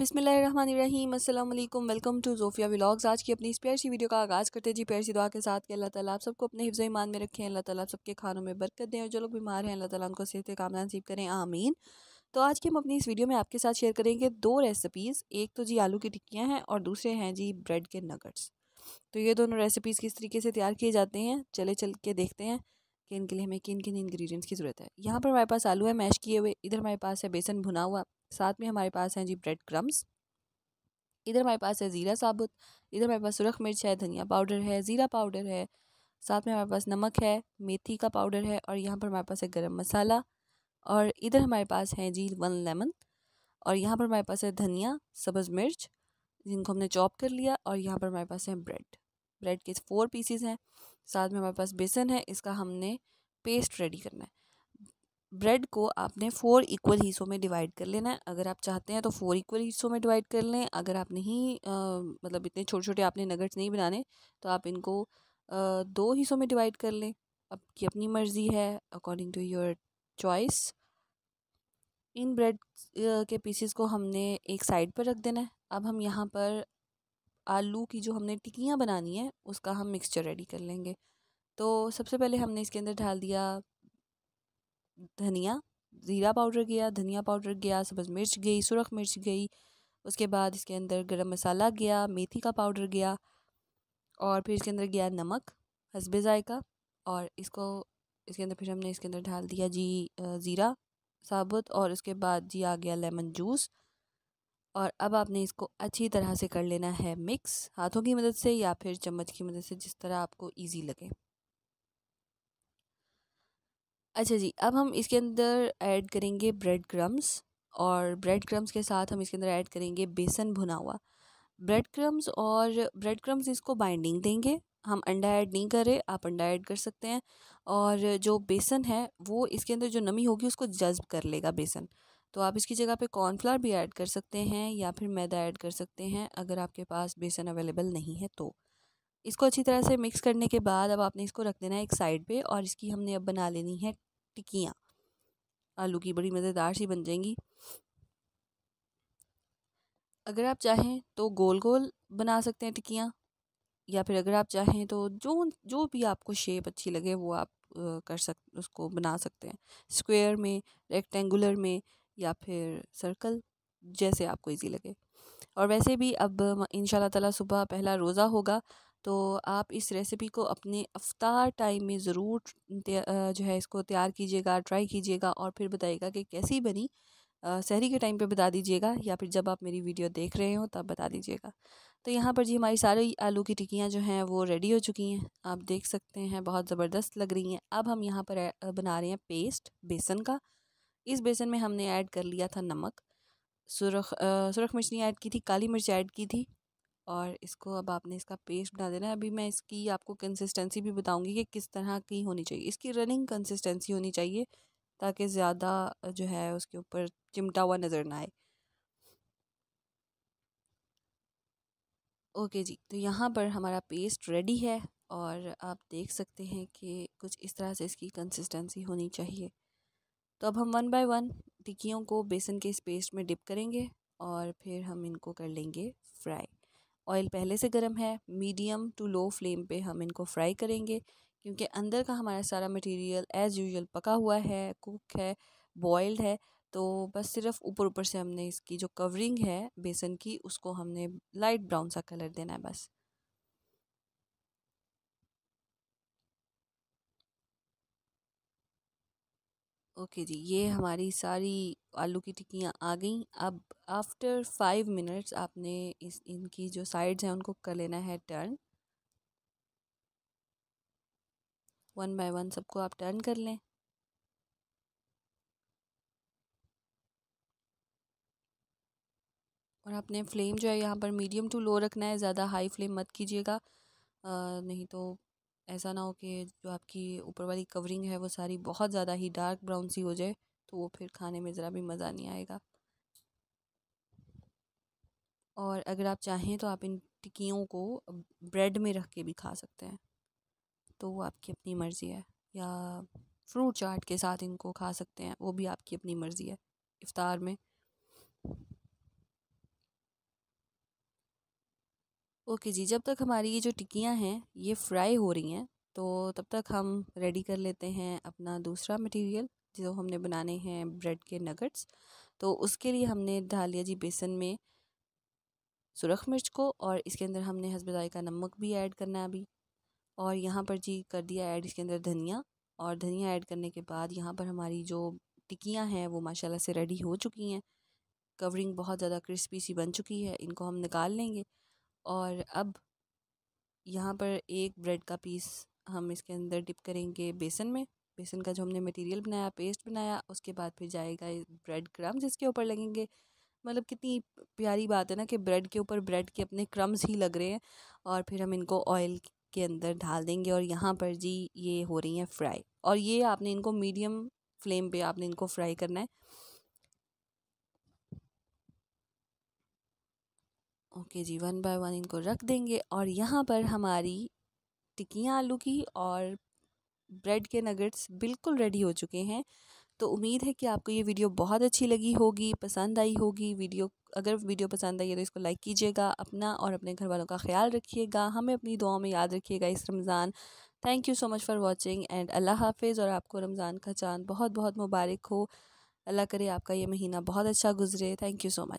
बिसमीम अल्लाम welcome to Zofia vlogs आज की अपनी इस प्यारी सी वीडियो का आगाज़ करते हैं जी प्यारी सी दुआ के साथ के अल्लाह ताला आप सबको अपने हिफ्ज़ ईमान में रखें अल्लाह ताला आप सबके खानों में बरकत दें और जो लोग बीमार हैं अल्लाह ताला उनको सेहत कामना नसीब करें आमीन तो आज की हम अपनी इस वीडियो में आपके साथ शेयर करेंगे दो रेसिपीज़ एक तो जी आलू की टिक्कियाँ हैं और दूसरे हैं जी ब्रेड के नगट्स तो ये दोनों रेसिपीज़ किस तरीके से तैयार किए जाते हैं चले चल के देखते हैं कि इनके लिए हमें किन किन इन्ग्रीडियंट्स की ज़रूरत है यहाँ पर हमारे पास आलू है मैश किए हुए इधर हमारे पास है बेसन भुना हुआ साथ में हमारे पास हैं जी ब्रेड क्रम्स इधर हमारे पास है ज़ीरा साबुत इधर हमारे पास सुरख मिर्च है धनिया पाउडर है ज़ीरा पाउडर है साथ में हमारे पास नमक है मेथी का पाउडर है और यहाँ पर हमारे पास है गरम मसाला और इधर हमारे पास है जी वन लेमन और यहाँ पर हमारे पास है धनिया सब्ज़ मिर्च जिनको हमने चॉप कर लिया और यहाँ पर हमारे पास है ब्रेड ब्रेड के फोर पीसीज़ हैं साथ में हमारे पास बेसन है इसका हमने पेस्ट रेडी करना है ब्रेड को आपने फोर इक्वल हिस्सों में डिवाइड कर लेना है अगर आप चाहते हैं तो फोर इक्वल हिस्सों में डिवाइड कर लें अगर आप नहीं आ, मतलब इतने छोटे छोटे आपने नगर्स नहीं बनाने तो आप इनको आ, दो हिस्सों में डिवाइड कर लें आपकी अपनी मर्ज़ी है अकॉर्डिंग टू योर चॉइस इन ब्रेड के पीसीस को हमने एक साइड पर रख देना है अब हम यहाँ पर आलू की जो हमने टिकियाँ बनानी है उसका हम मिक्सचर रेडी कर लेंगे तो सबसे पहले हमने इसके अंदर डाल दिया धनिया ज़ीरा पाउडर गया धनिया पाउडर गया सब्ज़ मिर्च गई सुरख मिर्च गई उसके बाद इसके अंदर गरम मसाला गया मेथी का पाउडर गया और फिर इसके अंदर गया नमक हसब ज़ायका और इसको इसके अंदर फिर हमने इसके अंदर डाल दिया जी ज़ीरा साबुत और उसके बाद जी आ गया लेमन जूस और अब आपने इसको अच्छी तरह से कर लेना है मिक्स हाथों की मदद से या फिर चम्मच की मदद से जिस तरह आपको ईजी लगे अच्छा जी अब हम इसके अंदर ऐड करेंगे ब्रेड क्रम्स और ब्रेड क्रम्स के साथ हम इसके अंदर ऐड करेंगे बेसन भुना हुआ ब्रेड क्रम्स और ब्रेड क्रम्स इसको बाइंडिंग देंगे हम अंडा ऐड नहीं करें आप अंडा ऐड कर सकते हैं और जो बेसन है वो इसके अंदर जो नमी होगी उसको जज्ब कर लेगा बेसन तो आप इसकी जगह पे कॉर्नफ्लावर भी ऐड कर सकते हैं या फिर मैदा ऐड कर सकते हैं अगर आपके पास बेसन अवेलेबल नहीं है तो इसको अच्छी तरह से मिक्स करने के बाद अब आपने इसको रख देना है एक साइड पे और इसकी हमने अब बना लेनी है टिक्कियाँ आलू की बड़ी मज़ेदार सी बन जाएंगी अगर आप चाहें तो गोल गोल बना सकते हैं टिक्कियाँ या फिर अगर आप चाहें तो जो जो भी आपको शेप अच्छी लगे वो आप कर सक उसको बना सकते हैं स्क्वायर में रेक्टेंगुलर में या फिर सर्कल जैसे आपको इजी लगे और वैसे भी अब इन ताला सुबह पहला रोज़ा होगा तो आप इस रेसिपी को अपने अफ्तार टाइम में ज़रूर जो है इसको तैयार कीजिएगा ट्राई कीजिएगा और फिर बताइएगा कि कैसी बनी शहरी के टाइम पे बता दीजिएगा या फिर जब आप मेरी वीडियो देख रहे हो तब बता दीजिएगा तो यहाँ पर जी हमारी सारी आलू की टिक्कियाँ जो हैं वो रेडी हो चुकी हैं आप देख सकते हैं बहुत ज़बरदस्त लग रही हैं अब हम यहाँ पर बना रहे हैं पेस्ट बेसन का इस बेसन में हमने ऐड कर लिया था नमक सुरख सुरख मिर्च नहीं ऐड की थी काली मिर्च ऐड की थी और इसको अब आपने इसका पेस्ट बना देना है अभी मैं इसकी आपको कंसिस्टेंसी भी बताऊंगी कि किस तरह की होनी चाहिए इसकी रनिंग कंसिस्टेंसी होनी चाहिए ताकि ज़्यादा जो है उसके ऊपर चिमटा हुआ नज़र ना आए ओके जी तो यहाँ पर हमारा पेस्ट रेडी है और आप देख सकते हैं कि कुछ इस तरह से इसकी कंसिस्टेंसी होनी चाहिए तो अब हम वन बाय वन टिक्कियों को बेसन के इस पेस्ट में डिप करेंगे और फिर हम इनको कर लेंगे फ्राई ऑयल पहले से गर्म है मीडियम टू लो फ्लेम पे हम इनको फ्राई करेंगे क्योंकि अंदर का हमारा सारा मटेरियल एज़ यूजुअल पका हुआ है कुक है बॉयल्ड है तो बस सिर्फ ऊपर ऊपर से हमने इसकी जो कवरिंग है बेसन की उसको हमने लाइट ब्राउन सा कलर देना है बस ओके जी ये हमारी सारी आलू की टिक्कियाँ आ गई अब आफ्टर फाइव मिनट्स आपने इस इनकी जो साइड्स हैं उनको कर लेना है टर्न वन बाय वन सबको आप टर्न कर लें और आपने फ्लेम जो है यहाँ पर मीडियम टू लो रखना है ज़्यादा हाई फ्लेम मत कीजिएगा नहीं तो ऐसा ना हो कि जो आपकी ऊपर वाली कवरिंग है वो सारी बहुत ज़्यादा ही डार्क ब्राउन सी हो जाए तो वो फिर खाने में ज़रा भी मज़ा नहीं आएगा और अगर आप चाहें तो आप इन टिक्कियों को ब्रेड में रख के भी खा सकते हैं तो वो आपकी अपनी मर्ज़ी है या फ्रूट चाट के साथ इनको खा सकते हैं वो भी आपकी अपनी मर्ज़ी है इफ़ार में ओके जी जब तक हमारी ये जो टिक्कियाँ हैं ये फ्राई हो रही हैं तो तब तक हम रेडी कर लेते हैं अपना दूसरा मटेरियल जो हमने बनाने हैं ब्रेड के नगट्स तो उसके लिए हमने डाल लिया जी बेसन में सुरख मिर्च को और इसके अंदर हमने हसबाई का नमक भी ऐड करना है अभी और यहाँ पर जी कर दिया ऐड इसके अंदर धनिया और धनिया ऐड करने के बाद यहाँ पर हमारी जो टिक्कियाँ हैं वो माशाला से रेडी हो चुकी हैं कवरिंग बहुत ज़्यादा क्रिस्पी सी बन चुकी है इनको हम निकाल लेंगे और अब यहाँ पर एक ब्रेड का पीस हम इसके अंदर डिप करेंगे बेसन में बेसन का जो हमने मटेरियल बनाया पेस्ट बनाया उसके बाद फिर जाएगा ब्रेड क्रम्स इसके ऊपर लगेंगे मतलब कितनी प्यारी बात है ना कि ब्रेड के ऊपर ब्रेड के अपने क्रम्स ही लग रहे हैं और फिर हम इनको ऑयल के अंदर ढाल देंगे और यहाँ पर जी ये हो रही हैं फ्राई और ये आपने इनको मीडियम फ्लेम पे आपने इनको फ्राई करना है ओके जी वन बाय वन इनको रख देंगे और यहाँ पर हमारी टिकियाँ आलू की और ब्रेड के नगेट्स बिल्कुल रेडी हो चुके हैं तो उम्मीद है कि आपको ये वीडियो बहुत अच्छी लगी होगी पसंद आई होगी वीडियो अगर वीडियो पसंद आई है तो इसको लाइक कीजिएगा अपना और अपने घर वालों का ख्याल रखिएगा हमें अपनी दुआओं में याद रखिएगा इस Ramzan thank you so much for watching and अल्लाह हाफिज़ और आपको रमज़ान का चांद बहुत बहुत मुबारक हो अल्लाह करे आपका ये महीना बहुत अच्छा गुजरे थैंक यू सो मच